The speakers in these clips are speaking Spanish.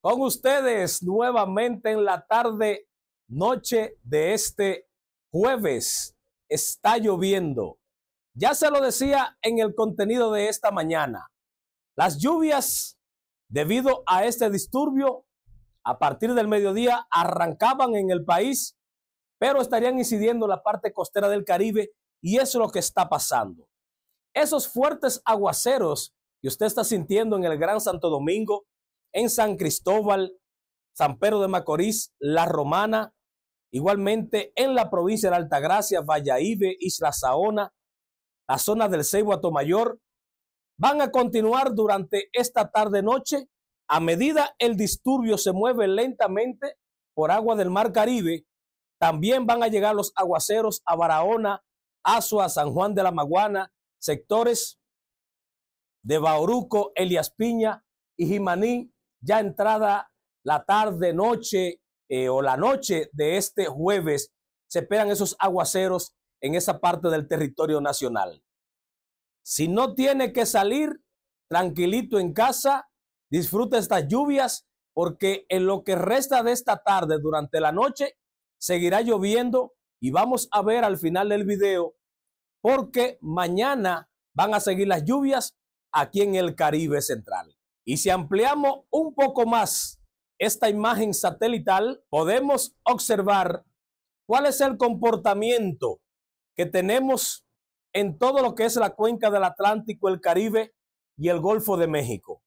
Con ustedes nuevamente en la tarde, noche de este jueves. Está lloviendo. Ya se lo decía en el contenido de esta mañana. Las lluvias, debido a este disturbio, a partir del mediodía arrancaban en el país, pero estarían incidiendo en la parte costera del Caribe y es lo que está pasando. Esos fuertes aguaceros que usted está sintiendo en el Gran Santo Domingo, en San Cristóbal, San Pedro de Macorís, La Romana, igualmente en la provincia de Altagracia, Valladolid, Isla Saona, la zona del Ceibo Atomayor, van a continuar durante esta tarde-noche a medida el disturbio se mueve lentamente por agua del Mar Caribe, también van a llegar los aguaceros a Barahona, Azua, San Juan de la Maguana, sectores de Bauruco, Elias Piña y Jimaní, ya entrada la tarde, noche eh, o la noche de este jueves, se esperan esos aguaceros en esa parte del territorio nacional. Si no tiene que salir, tranquilito en casa, disfruta estas lluvias, porque en lo que resta de esta tarde, durante la noche, seguirá lloviendo y vamos a ver al final del video, porque mañana van a seguir las lluvias aquí en el Caribe Central. Y si ampliamos un poco más esta imagen satelital, podemos observar cuál es el comportamiento que tenemos en todo lo que es la cuenca del Atlántico, el Caribe y el Golfo de México.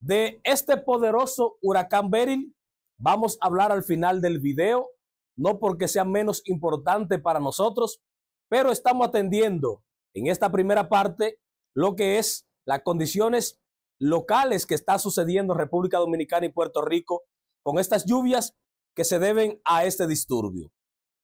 De este poderoso huracán Beryl vamos a hablar al final del video, no porque sea menos importante para nosotros, pero estamos atendiendo en esta primera parte lo que es las condiciones locales que está sucediendo en República Dominicana y Puerto Rico con estas lluvias que se deben a este disturbio.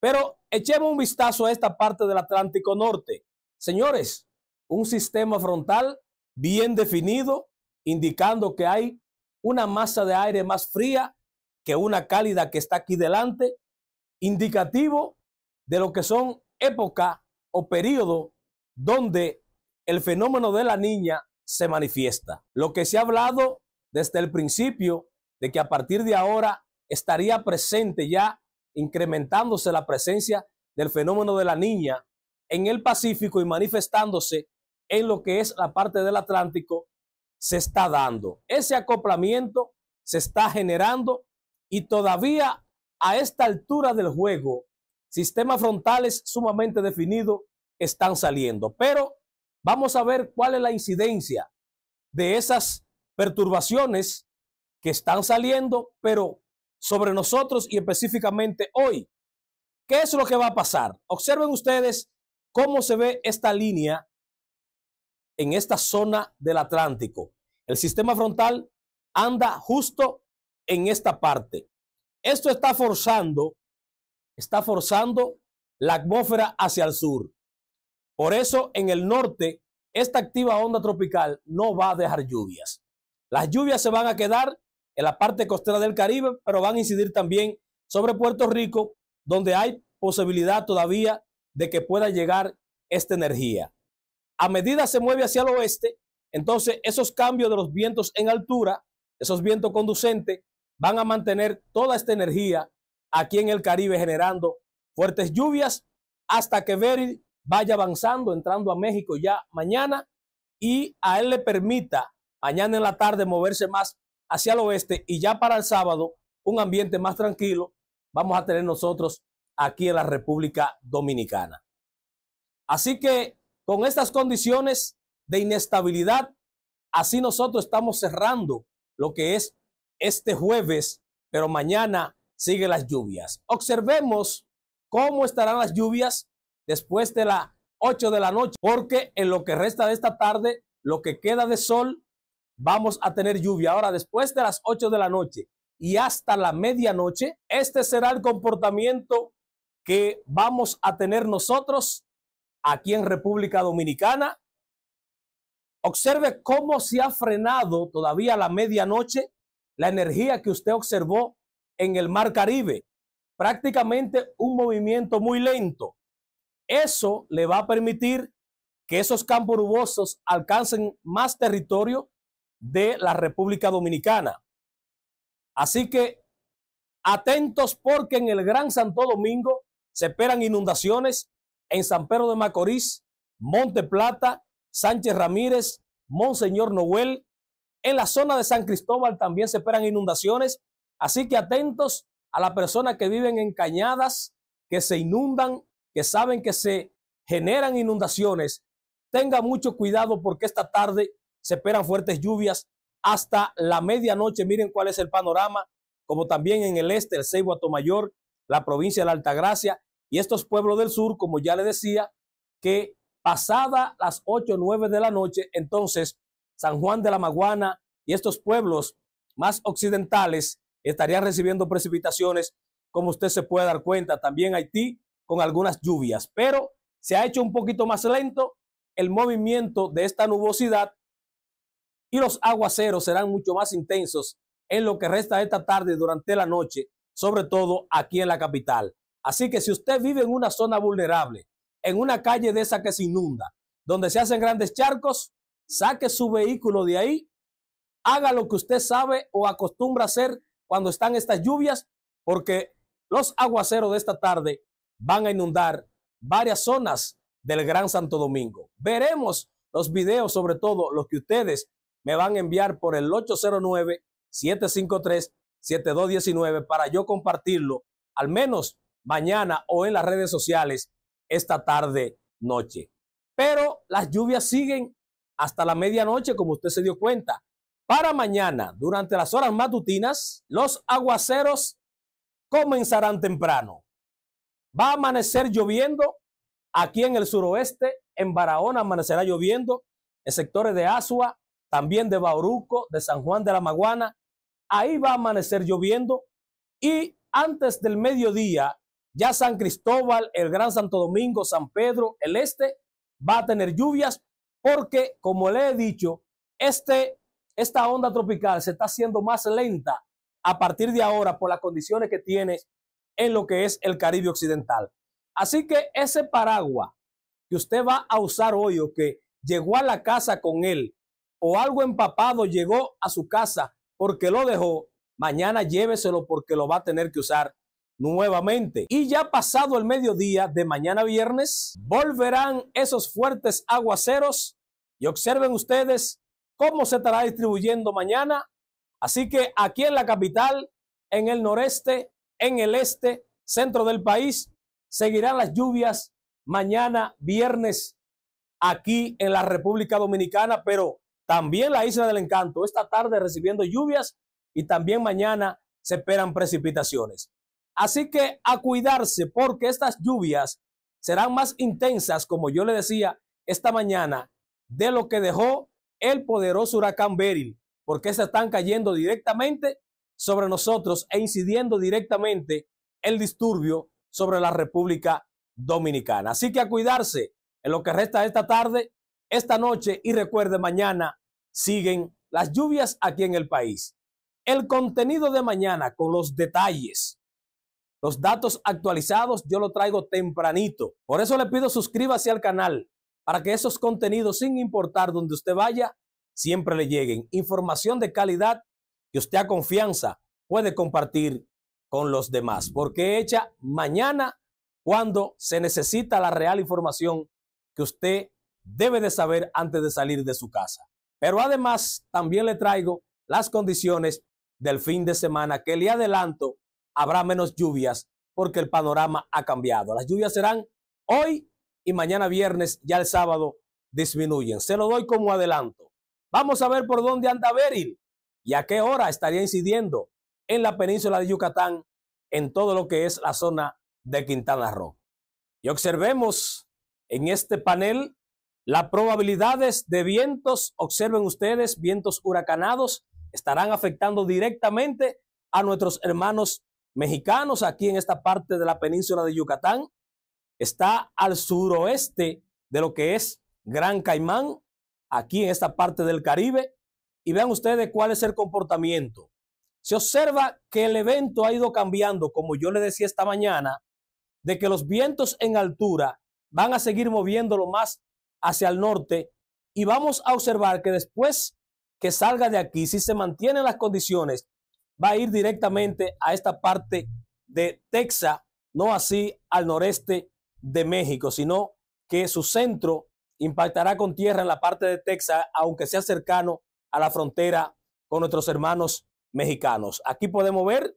Pero echemos un vistazo a esta parte del Atlántico Norte. Señores, un sistema frontal bien definido, indicando que hay una masa de aire más fría que una cálida que está aquí delante, indicativo de lo que son época o periodo donde el fenómeno de la niña se manifiesta. Lo que se ha hablado desde el principio de que a partir de ahora estaría presente ya incrementándose la presencia del fenómeno de la niña en el Pacífico y manifestándose en lo que es la parte del Atlántico, se está dando. Ese acoplamiento se está generando y todavía a esta altura del juego, sistemas frontales sumamente definidos están saliendo. Pero Vamos a ver cuál es la incidencia de esas perturbaciones que están saliendo, pero sobre nosotros y específicamente hoy. ¿Qué es lo que va a pasar? Observen ustedes cómo se ve esta línea en esta zona del Atlántico. El sistema frontal anda justo en esta parte. Esto está forzando, está forzando la atmósfera hacia el sur. Por eso en el norte, esta activa onda tropical no va a dejar lluvias. Las lluvias se van a quedar en la parte costera del Caribe, pero van a incidir también sobre Puerto Rico, donde hay posibilidad todavía de que pueda llegar esta energía. A medida se mueve hacia el oeste, entonces esos cambios de los vientos en altura, esos vientos conducentes, van a mantener toda esta energía aquí en el Caribe generando fuertes lluvias hasta que Berry vaya avanzando, entrando a México ya mañana y a él le permita mañana en la tarde moverse más hacia el oeste y ya para el sábado un ambiente más tranquilo vamos a tener nosotros aquí en la República Dominicana. Así que con estas condiciones de inestabilidad, así nosotros estamos cerrando lo que es este jueves, pero mañana sigue las lluvias. Observemos cómo estarán las lluvias después de las 8 de la noche, porque en lo que resta de esta tarde, lo que queda de sol, vamos a tener lluvia. Ahora, después de las 8 de la noche y hasta la medianoche, este será el comportamiento que vamos a tener nosotros aquí en República Dominicana. Observe cómo se ha frenado todavía a la medianoche la energía que usted observó en el Mar Caribe. Prácticamente un movimiento muy lento. Eso le va a permitir que esos campos rubosos alcancen más territorio de la República Dominicana. Así que atentos porque en el Gran Santo Domingo se esperan inundaciones en San Pedro de Macorís, Monte Plata, Sánchez Ramírez, Monseñor Noel. En la zona de San Cristóbal también se esperan inundaciones. Así que atentos a las personas que viven en cañadas, que se inundan que saben que se generan inundaciones, tenga mucho cuidado porque esta tarde se esperan fuertes lluvias hasta la medianoche. Miren cuál es el panorama, como también en el este, el Ceibo Atomayor, la provincia de la Altagracia y estos pueblos del sur, como ya le decía, que pasada las 8 o 9 de la noche, entonces San Juan de la Maguana y estos pueblos más occidentales estarían recibiendo precipitaciones, como usted se puede dar cuenta. También Haití con algunas lluvias, pero se ha hecho un poquito más lento el movimiento de esta nubosidad y los aguaceros serán mucho más intensos en lo que resta de esta tarde durante la noche, sobre todo aquí en la capital. Así que si usted vive en una zona vulnerable, en una calle de esa que se inunda, donde se hacen grandes charcos, saque su vehículo de ahí, haga lo que usted sabe o acostumbra hacer cuando están estas lluvias, porque los aguaceros de esta tarde van a inundar varias zonas del Gran Santo Domingo. Veremos los videos, sobre todo los que ustedes me van a enviar por el 809-753-7219 para yo compartirlo, al menos mañana o en las redes sociales esta tarde noche. Pero las lluvias siguen hasta la medianoche, como usted se dio cuenta. Para mañana, durante las horas matutinas, los aguaceros comenzarán temprano. Va a amanecer lloviendo aquí en el suroeste, en Barahona amanecerá lloviendo, en sectores de Asua, también de Bauruco, de San Juan de la Maguana. Ahí va a amanecer lloviendo y antes del mediodía ya San Cristóbal, el Gran Santo Domingo, San Pedro, el este va a tener lluvias porque, como le he dicho, este, esta onda tropical se está haciendo más lenta a partir de ahora por las condiciones que tiene en lo que es el Caribe Occidental. Así que ese paraguas que usted va a usar hoy o que llegó a la casa con él o algo empapado llegó a su casa porque lo dejó, mañana lléveselo porque lo va a tener que usar nuevamente. Y ya pasado el mediodía de mañana viernes, volverán esos fuertes aguaceros y observen ustedes cómo se estará distribuyendo mañana. Así que aquí en la capital, en el noreste, en el este, centro del país. Seguirán las lluvias mañana, viernes, aquí en la República Dominicana, pero también la Isla del Encanto, esta tarde recibiendo lluvias y también mañana se esperan precipitaciones. Así que a cuidarse porque estas lluvias serán más intensas, como yo le decía esta mañana, de lo que dejó el poderoso huracán Beryl, porque se están cayendo directamente sobre nosotros e incidiendo directamente el disturbio sobre la República Dominicana. Así que a cuidarse en lo que resta esta tarde, esta noche y recuerde, mañana siguen las lluvias aquí en el país. El contenido de mañana con los detalles, los datos actualizados, yo lo traigo tempranito. Por eso le pido suscríbase al canal para que esos contenidos, sin importar donde usted vaya, siempre le lleguen. Información de calidad que usted a confianza puede compartir con los demás, porque hecha mañana cuando se necesita la real información que usted debe de saber antes de salir de su casa. Pero además también le traigo las condiciones del fin de semana que le adelanto habrá menos lluvias porque el panorama ha cambiado. Las lluvias serán hoy y mañana viernes, ya el sábado disminuyen. Se lo doy como adelanto. Vamos a ver por dónde anda Beryl y a qué hora estaría incidiendo en la península de Yucatán, en todo lo que es la zona de Quintana Roo. Y observemos en este panel las probabilidades de vientos, observen ustedes, vientos huracanados estarán afectando directamente a nuestros hermanos mexicanos aquí en esta parte de la península de Yucatán. Está al suroeste de lo que es Gran Caimán, aquí en esta parte del Caribe y vean ustedes cuál es el comportamiento. Se observa que el evento ha ido cambiando, como yo le decía esta mañana, de que los vientos en altura van a seguir moviéndolo más hacia el norte y vamos a observar que después que salga de aquí, si se mantienen las condiciones, va a ir directamente a esta parte de Texas, no así al noreste de México, sino que su centro impactará con tierra en la parte de Texas, aunque sea cercano a la frontera con nuestros hermanos mexicanos. Aquí podemos ver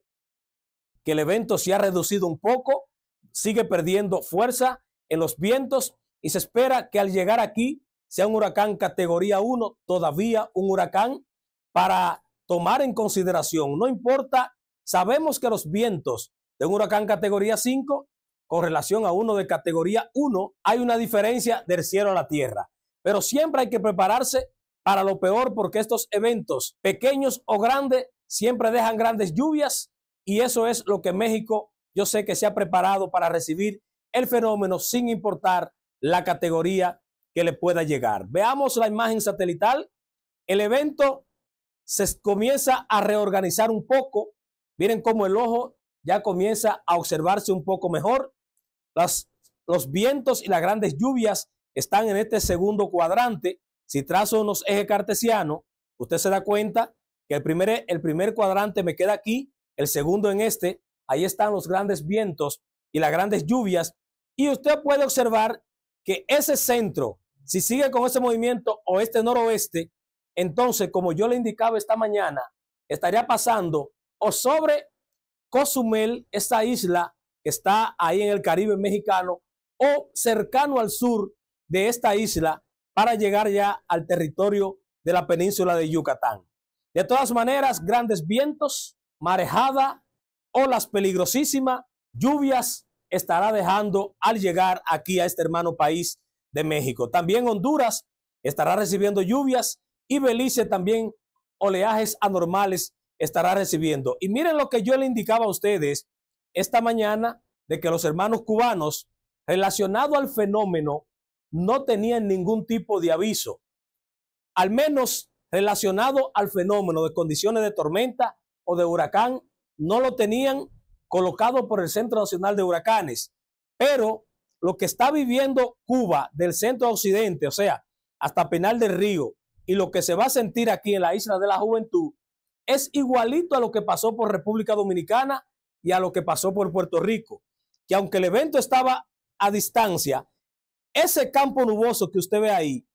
que el evento se ha reducido un poco, sigue perdiendo fuerza en los vientos y se espera que al llegar aquí sea un huracán categoría 1, todavía un huracán para tomar en consideración. No importa, sabemos que los vientos de un huracán categoría 5 con relación a uno de categoría 1, hay una diferencia del cielo a la tierra, pero siempre hay que prepararse para lo peor porque estos eventos, pequeños o grandes, siempre dejan grandes lluvias y eso es lo que México yo sé que se ha preparado para recibir el fenómeno sin importar la categoría que le pueda llegar. Veamos la imagen satelital. El evento se comienza a reorganizar un poco. Miren cómo el ojo ya comienza a observarse un poco mejor. los vientos y las grandes lluvias están en este segundo cuadrante. Si trazo unos ejes cartesianos, usted se da cuenta que el primer, el primer cuadrante me queda aquí, el segundo en este, ahí están los grandes vientos y las grandes lluvias, y usted puede observar que ese centro, si sigue con ese movimiento oeste-noroeste, entonces, como yo le indicaba esta mañana, estaría pasando o sobre Cozumel, esta isla que está ahí en el Caribe mexicano, o cercano al sur de esta isla, para llegar ya al territorio de la península de Yucatán. De todas maneras, grandes vientos, marejada, olas peligrosísimas, lluvias estará dejando al llegar aquí a este hermano país de México. También Honduras estará recibiendo lluvias y Belice también oleajes anormales estará recibiendo. Y miren lo que yo le indicaba a ustedes esta mañana de que los hermanos cubanos, relacionado al fenómeno no tenían ningún tipo de aviso, al menos relacionado al fenómeno de condiciones de tormenta o de huracán, no lo tenían colocado por el Centro Nacional de Huracanes. Pero lo que está viviendo Cuba del centro occidente, o sea, hasta Penal del Río, y lo que se va a sentir aquí en la Isla de la Juventud, es igualito a lo que pasó por República Dominicana y a lo que pasó por Puerto Rico, que aunque el evento estaba a distancia, ese campo nuboso que usted ve ahí,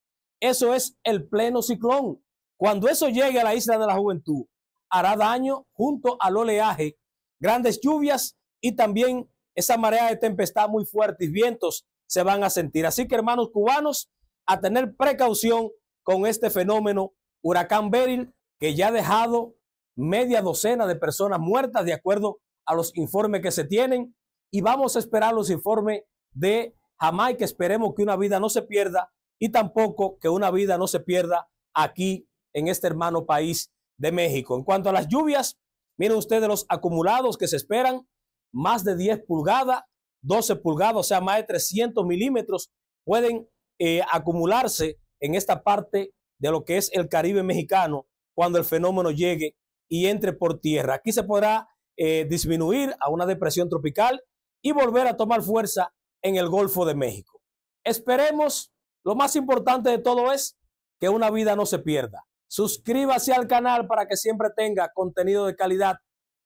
eso es el pleno ciclón. Cuando eso llegue a la isla de la juventud, hará daño junto al oleaje, grandes lluvias y también esa marea de tempestad muy y vientos se van a sentir. Así que hermanos cubanos, a tener precaución con este fenómeno, huracán Beryl, que ya ha dejado media docena de personas muertas de acuerdo a los informes que se tienen y vamos a esperar los informes de Jamás que esperemos que una vida no se pierda y tampoco que una vida no se pierda aquí en este hermano país de México. En cuanto a las lluvias, miren ustedes los acumulados que se esperan, más de 10 pulgadas, 12 pulgadas, o sea, más de 300 milímetros pueden eh, acumularse en esta parte de lo que es el Caribe mexicano cuando el fenómeno llegue y entre por tierra. Aquí se podrá eh, disminuir a una depresión tropical y volver a tomar fuerza en el Golfo de México. Esperemos, lo más importante de todo es que una vida no se pierda. Suscríbase al canal para que siempre tenga contenido de calidad,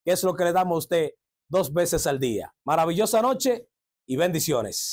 que es lo que le damos a usted dos veces al día. Maravillosa noche y bendiciones.